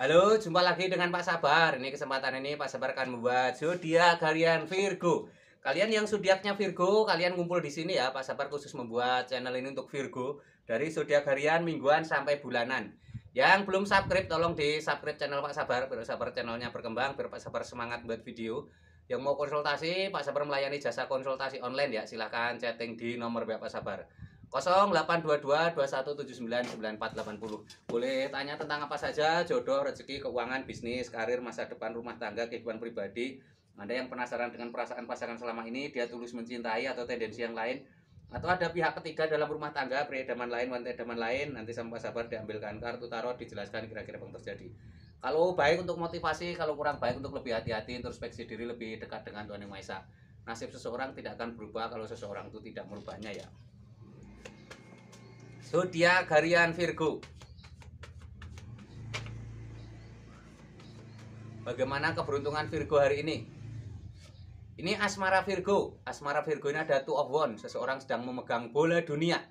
Halo, jumpa lagi dengan Pak Sabar. Ini kesempatan ini Pak Sabar akan membuat zodiak kalian Virgo. Kalian yang zodiaknya Virgo, kalian kumpul di sini ya. Pak Sabar khusus membuat channel ini untuk Virgo dari zodiak harian mingguan sampai bulanan. Yang belum subscribe tolong di subscribe channel Pak Sabar biar Sabar channelnya berkembang, biar Pak Sabar semangat buat video. Yang mau konsultasi, Pak Sabar melayani jasa konsultasi online ya. Silahkan chatting di nomor Bapak Sabar. 082221799480. Boleh tanya tentang apa saja, jodoh, rezeki, keuangan, bisnis, karir, masa depan, rumah tangga, kehidupan pribadi. Anda yang penasaran dengan perasaan pasangan selama ini, dia tulus mencintai atau tendensi yang lain, atau ada pihak ketiga dalam rumah tangga peredaman lain wanita edaman lain nanti sama sabar diambilkan kartu tarot dijelaskan kira-kira apa yang terjadi kalau baik untuk motivasi kalau kurang baik untuk lebih hati-hati introspeksi diri lebih dekat dengan Tuhan Yang Maha Esa nasib seseorang tidak akan berubah kalau seseorang itu tidak merubahnya ya Zodiak Harian Virgo. Bagaimana keberuntungan Virgo hari ini? Ini asmara Virgo. Asmara Virgo ini ada two of one. Seseorang sedang memegang bola dunia.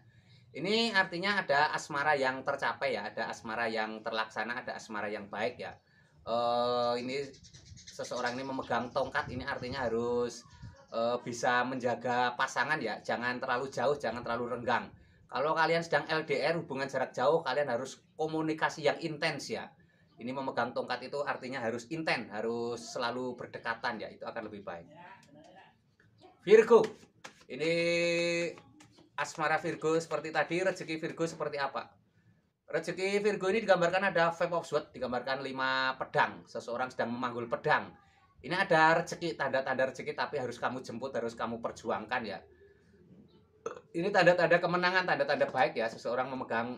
Ini artinya ada asmara yang tercapai ya, ada asmara yang terlaksana, ada asmara yang baik ya. Uh, ini seseorang ini memegang tongkat ini artinya harus uh, bisa menjaga pasangan ya, jangan terlalu jauh, jangan terlalu renggang kalau kalian sedang LDR hubungan jarak jauh, kalian harus komunikasi yang intens ya. Ini memegang tongkat itu artinya harus intens, harus selalu berdekatan ya, itu akan lebih baik. Virgo. Ini asmara Virgo seperti tadi, rezeki Virgo seperti apa? Rezeki Virgo ini digambarkan ada Five of Swords, digambarkan lima pedang. Seseorang sedang memanggul pedang. Ini ada rezeki, tanda-tanda rezeki tapi harus kamu jemput, harus kamu perjuangkan ya ini tanda-tanda kemenangan, tanda-tanda baik ya. Seseorang memegang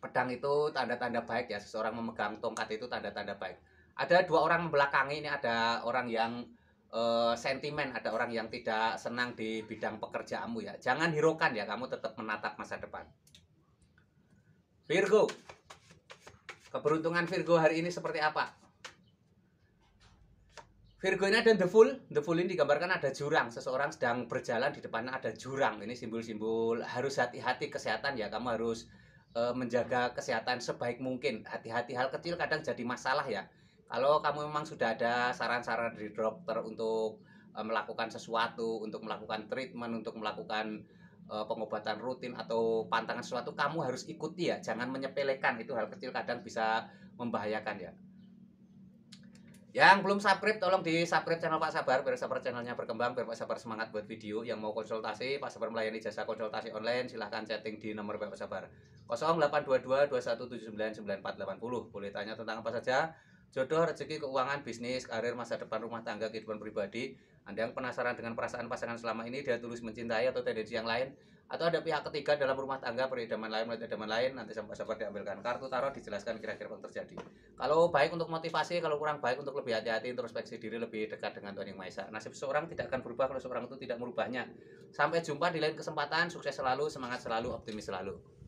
pedang itu tanda-tanda baik ya. Seseorang memegang tongkat itu tanda-tanda baik. Ada dua orang membelakangi ini ada orang yang uh, sentimen, ada orang yang tidak senang di bidang pekerjaanmu ya. Jangan hirukan ya, kamu tetap menatap masa depan. Virgo. Keberuntungan Virgo hari ini seperti apa? Virgo ini ada the Fool. The Fool ini digambarkan ada jurang. Seseorang sedang berjalan di depannya ada jurang. Ini simbol-simbol harus hati-hati kesehatan ya. Kamu harus e, menjaga kesehatan sebaik mungkin. Hati-hati hal kecil kadang jadi masalah ya. Kalau kamu memang sudah ada saran-saran dari dokter untuk e, melakukan sesuatu, untuk melakukan treatment, untuk melakukan e, pengobatan rutin atau pantangan sesuatu, kamu harus ikuti ya. Jangan menyepelekan. Itu hal kecil kadang bisa membahayakan ya. Yang belum subscribe tolong di subscribe channel Pak Sabar biar Sabar channelnya berkembang biar Pak Sabar semangat buat video. Yang mau konsultasi Pak Sabar melayani jasa konsultasi online silahkan chatting di nomor Pak Sabar 0822 2179 Boleh tanya tentang apa saja jodoh, rezeki, keuangan, bisnis, karir, masa depan rumah tangga, kehidupan pribadi. Anda yang penasaran dengan perasaan pasangan selama ini, dia tulus mencintai atau tendensi yang lain, atau ada pihak ketiga dalam rumah tangga peridaman lain peridaman lain nanti sahabat-sahabat diambilkan kartu tarot dijelaskan kira-kira yang terjadi kalau baik untuk motivasi kalau kurang baik untuk lebih hati-hati introspeksi diri lebih dekat dengan Tuhan Yang Maha Esa nasib seorang tidak akan berubah kalau seorang itu tidak merubahnya sampai jumpa di lain kesempatan sukses selalu semangat selalu optimis selalu